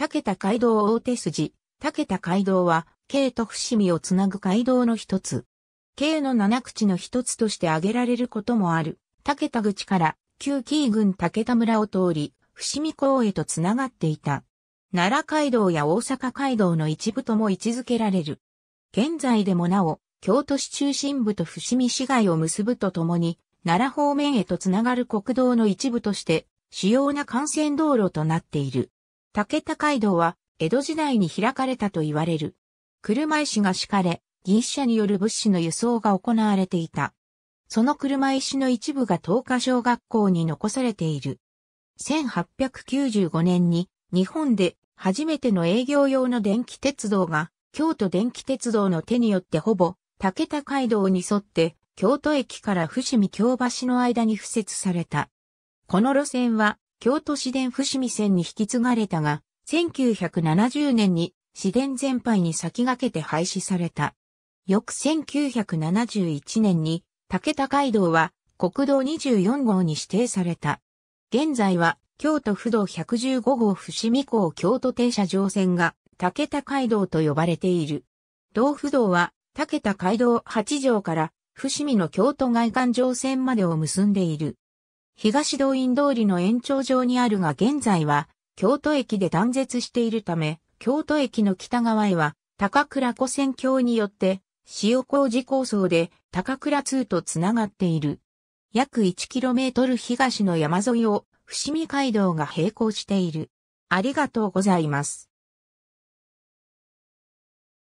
竹田街道大手筋。竹田街道は、京と伏見をつなぐ街道の一つ。京の七口の一つとして挙げられることもある。竹田口から、旧紀伊郡竹田村を通り、伏見港へとつながっていた。奈良街道や大阪街道の一部とも位置づけられる。現在でもなお、京都市中心部と伏見市街を結ぶとともに、奈良方面へとつながる国道の一部として、主要な幹線道路となっている。竹田街道は、江戸時代に開かれたと言われる。車椅子が敷かれ、銀車による物資の輸送が行われていた。その車椅子の一部が東華小学校に残されている。1895年に日本で初めての営業用の電気鉄道が京都電気鉄道の手によってほぼ竹田街道に沿って京都駅から伏見京橋の間に敷設された。この路線は京都市電伏見線に引き継がれたが、1970年に市電全廃に先駆けて廃止された。翌1971年に竹田街道は国道24号に指定された。現在は京都府道115号伏見港京都停車場線が竹田街道と呼ばれている。道府道は竹田街道8条から伏見の京都外環状線までを結んでいる。東動員通りの延長上にあるが現在は京都駅で断絶しているため、京都駅の北側へは高倉湖線橋によって塩工事構想で高倉通とつながっている。約 1km 東の山沿いを伏見街道が並行している。ありがとうございます。